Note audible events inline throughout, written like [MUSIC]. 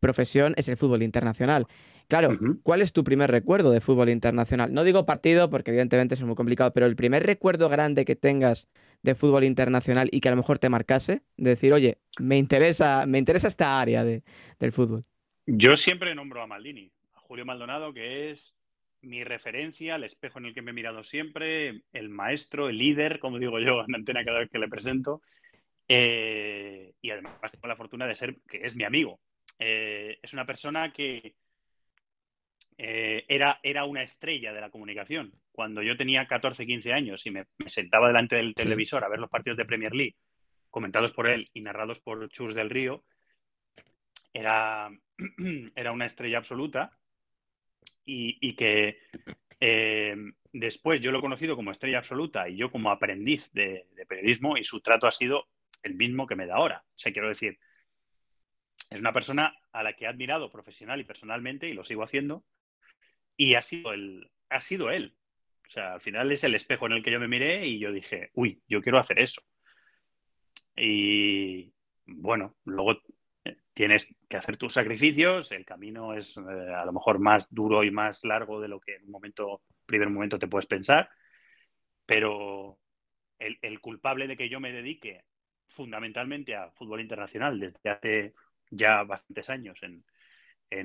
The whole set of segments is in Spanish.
profesión es el fútbol internacional. Claro, ¿cuál es tu primer recuerdo de fútbol internacional? No digo partido porque evidentemente es muy complicado, pero el primer recuerdo grande que tengas de fútbol internacional y que a lo mejor te marcase, de decir, oye, me interesa, me interesa esta área del fútbol. Yo siempre nombro a Maldini, a Julio Maldonado, que es mi referencia, el espejo en el que me he mirado siempre, el maestro, el líder, como digo yo en antena cada vez que le presento. Eh, y además tengo la fortuna de ser que es mi amigo. Eh, es una persona que eh, era, era, una estrella de la comunicación. Cuando yo tenía 14, 15 años y me, sentaba delante del televisor a ver los partidos de Premier League, comentados por él y narrados por Chus del Río, era, [CLEARS THROAT] era una estrella absoluta y, que eh, después yo lo he conocido como estrella absoluta y yo como aprendiz de, de, periodismo y su trato ha sido el mismo que me da ahora. O sea, quiero decir, es una persona a la que he admirado profesional y personalmente y lo sigo haciendo. Y ha sido, ha sido él. O sea, al final es el espejo en el que yo me miré y yo dije, uy, yo quiero hacer eso. Y bueno, luego eh, tienes que hacer tus sacrificios, el camino es eh, a lo mejor más duro y más largo de lo que en un momento, primer momento te puedes pensar, pero el, el culpable de que yo me dedique fundamentalmente a fútbol internacional desde hace ya bastantes años en,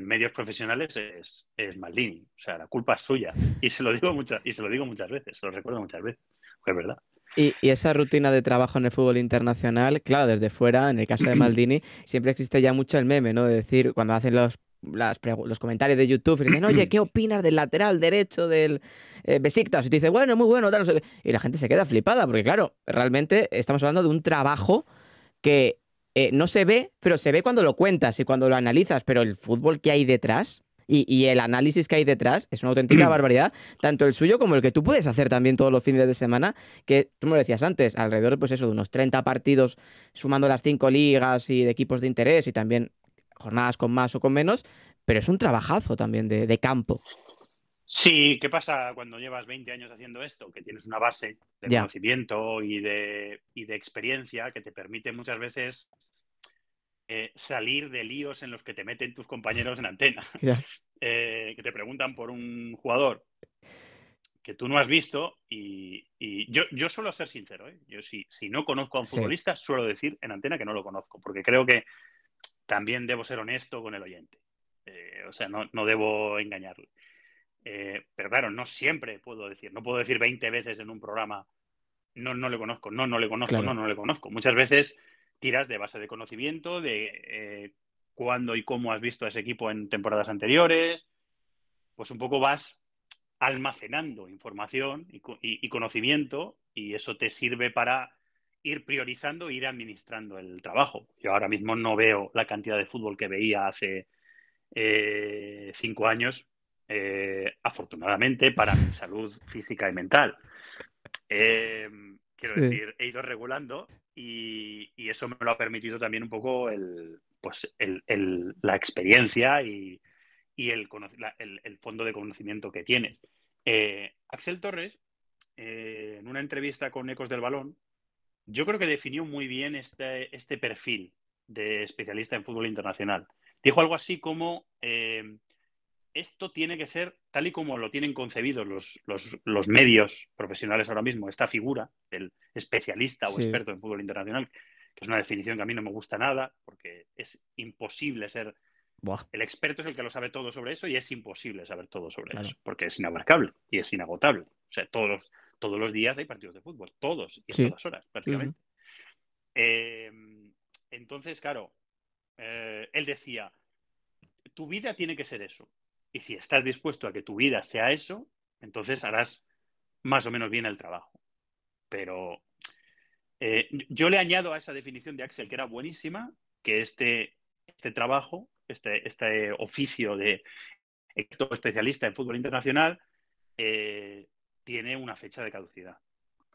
medios profesionales es, Maldini. O sea, la culpa es suya. Y se lo digo muchas, y se lo digo muchas veces, se lo recuerdo muchas veces, es verdad. Y, esa rutina de trabajo en el fútbol internacional, claro, desde fuera, en el caso de Maldini, [CLEARS THROAT] siempre existe ya mucho el meme, ¿no? De decir, cuando hacen los, comentarios de YouTube, dicen, oye, [CLEARS THROAT] ¿qué opinas del lateral derecho del eh, Besiktas? Y te dice, bueno, muy bueno, tal, Y la gente se queda flipada, porque claro, realmente estamos hablando de un trabajo que eh, no se ve, pero se ve cuando lo cuentas y cuando lo analizas, pero el fútbol que hay detrás y, el análisis que hay detrás es una auténtica mm. barbaridad, tanto el suyo como el que tú puedes hacer también todos los fines de semana, que tú me lo decías antes, alrededor pues eso, de unos 30 partidos, sumando las cinco ligas y de equipos de interés y también jornadas con más o con menos, pero es un trabajazo también de, de campo. Sí, ¿qué pasa cuando llevas 20 años haciendo esto? Que tienes una base de conocimiento y de, experiencia que te permite muchas veces eh, salir de líos en los que te meten tus compañeros en antena. [LAUGHS] [LAUGHS] Eh, que te preguntan por un jugador que tú no has visto y, yo, suelo ser sincero. ¿eh? Yo si, si, no conozco a un futbolista suelo decir en antena que no lo conozco porque creo que también debo ser honesto con el oyente. o sea, no, no debo engañarle. Eh, pero claro, no siempre puedo decir, no puedo decir 20 veces en un programa, no, no le conozco, no, no le conozco, no, no le conozco. Muchas veces tiras de base de conocimiento, de eh, cuándo y cómo has visto a ese equipo en temporadas anteriores, pues un poco vas almacenando información y, conocimiento y eso te sirve para ir priorizando, ir administrando el trabajo. Yo ahora mismo no veo la cantidad de fútbol que veía hace eh, cinco años eh, afortunadamente, para mi salud física y mental. Eh, quiero decir, he ido regulando y, eso me lo ha permitido también un poco el, pues la experiencia y, el, fondo de conocimiento que tienes. Eh, Axel Torres, en una entrevista con Ecos del Balón, yo creo que definió muy bien este, este perfil de especialista en fútbol internacional. Dijo algo así como, esto tiene que ser, tal y como lo tienen concebidos los, medios profesionales ahora mismo, esta figura del especialista o experto en fútbol internacional, que es una definición que a mí no me gusta nada, porque es imposible ser... El experto es el que lo sabe todo sobre eso y es imposible saber todo sobre eso, porque es inabarcable y es inagotable. O sea, todos los, todos los días hay partidos de fútbol, todos y a todas horas prácticamente. Em, entonces, claro, eh, él decía, tu vida tiene que ser eso. Y si estás dispuesto a que tu vida sea eso, entonces harás más o menos bien el trabajo. Pero eh, yo le añado a esa definición de Axel, que era buenísima, que este, este trabajo, este, este oficio de especialista en fútbol internacional, eh, tiene una fecha de caducidad.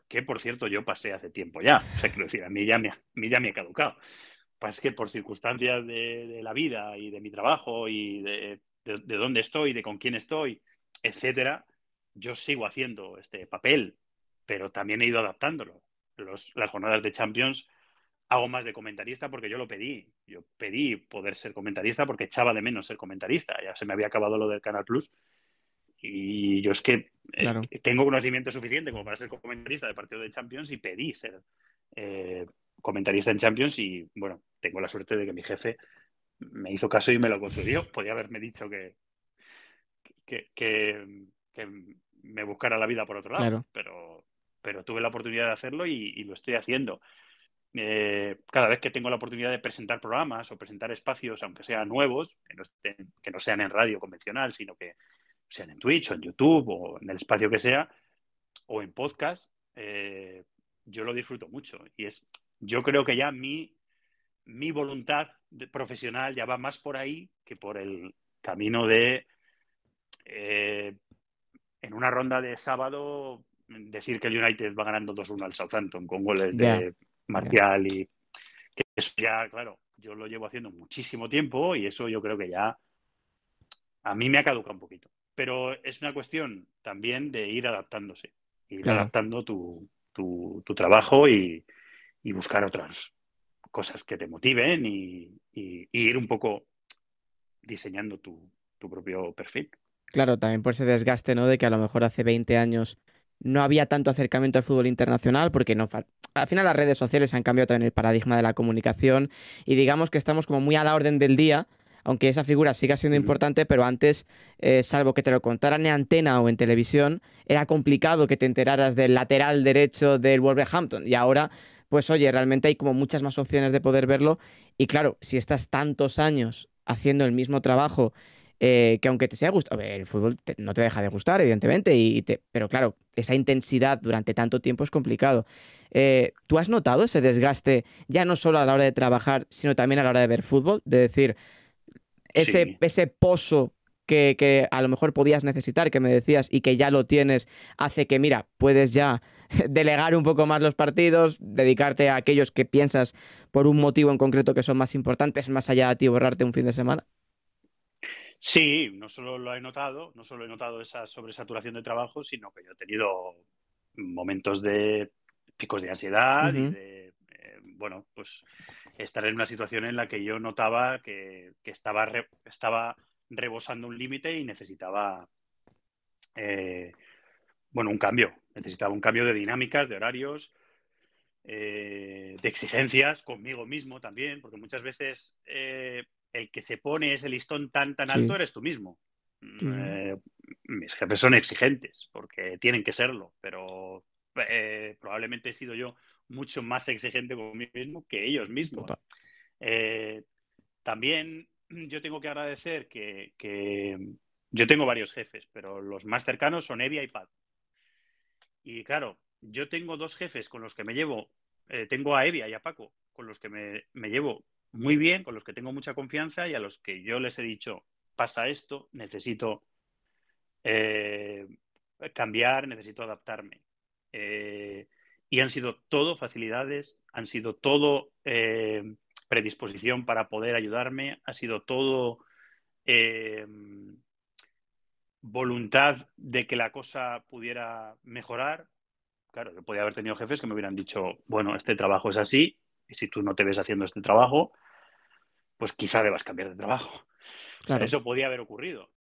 Que por cierto, yo pasé hace tiempo ya. O sea, quiero decir, a mí ya me, ya me ha caducado. Pues es que por circunstancias de, la vida y de mi trabajo y de de, dónde estoy, de con quién estoy, etcétera, yo sigo haciendo este papel, pero también he ido adaptándolo. Los, las jornadas de Champions hago más de comentarista porque yo lo pedí. Yo pedí poder ser comentarista porque echaba de menos ser comentarista. Ya se me había acabado lo del Canal Plus. Y yo es que eh, tengo conocimiento suficiente como para ser comentarista de partido de Champions y pedí ser eh, comentarista en Champions. Y bueno, tengo la suerte de que mi jefe me hizo caso y me lo concedió. Podía haberme dicho que, me buscara la vida por otro lado, pero, pero tuve la oportunidad de hacerlo y, lo estoy haciendo. Eh, cada vez que tengo la oportunidad de presentar programas o presentar espacios, aunque sean nuevos, que no, sean en radio convencional, sino que sean en Twitch o en YouTube o en el espacio que sea, o en podcast, eh, yo lo disfruto mucho. Y es, yo creo que ya mi, mi voluntad profesional ya va más por ahí que por el camino de eh, en una ronda de sábado decir que el United va ganando 2-1 al Southampton con goles de Martial y que eso ya, claro, yo lo llevo haciendo muchísimo tiempo y eso yo creo que ya a mí me ha caducado un poquito. Pero es una cuestión también de ir adaptándose, ir adaptando tu, tu, trabajo y buscar otras, cosas que te motiven y, y, ir un poco diseñando tu, propio perfil. Claro, también por ese desgaste, ¿no? De que a lo mejor hace 20 años no había tanto acercamiento al fútbol internacional, porque no al final las redes sociales han cambiado también el paradigma de la comunicación y digamos que estamos como muy a la orden del día, aunque esa figura siga siendo importante, pero antes, eh, salvo que te lo contaran en antena o en televisión, era complicado que te enteraras del lateral derecho del Wolverhampton. Y ahora pues oye, realmente hay como muchas más opciones de poder verlo. Y claro, si estás tantos años haciendo el mismo trabajo, eh, que aunque te sea gustado, el fútbol no te deja de gustar, evidentemente, y pero claro, esa intensidad durante tanto tiempo es complicado. Eh, ¿Tú has notado ese desgaste, ya no solo a la hora de trabajar, sino también a la hora de ver fútbol? De decir, ese, ese pozo que, que, a lo mejor podías necesitar, que me decías, y que ya lo tienes, hace que, mira, puedes ya [LAUGHS] delegar un poco más los partidos, dedicarte a aquellos que piensas por un motivo en concreto que son más importantes, más allá de ti borrarte un fin de semana? Sí, no solo lo he notado, no solo he notado esa sobresaturación de trabajo, sino que yo he tenido momentos de picos de ansiedad y de, eh, bueno, pues estar en una situación en la que yo notaba que, que estaba, estaba rebosando un límite y necesitaba eh, bueno, un cambio. Necesitaba un cambio de dinámicas, de horarios, eh, de exigencias conmigo mismo también, porque muchas veces eh, el que se pone ese listón tan, tan alto eres tú mismo. Eh, mis jefes son exigentes, porque tienen que serlo, pero probablemente he sido yo mucho más exigente conmigo mismo que ellos mismos. también yo tengo que agradecer que, yo tengo varios jefes, pero los más cercanos son Evia y Pat. Y claro, yo tengo dos jefes con los que me llevo, eh, tengo a Evia y a Paco, con los que me, llevo muy bien, con los que tengo mucha confianza y a los que yo les he dicho, pasa esto, necesito eh, cambiar, necesito adaptarme. Eh, y han sido todo facilidades, han sido todo predisposición para poder ayudarme, ha sido todo voluntad de que la cosa pudiera mejorar. Claro, yo podía haber tenido jefes que me hubieran dicho, bueno, este trabajo es así, y si tú no te ves haciendo este trabajo, pues quizá debas cambiar de trabajo. Claro. Eso podía haber ocurrido.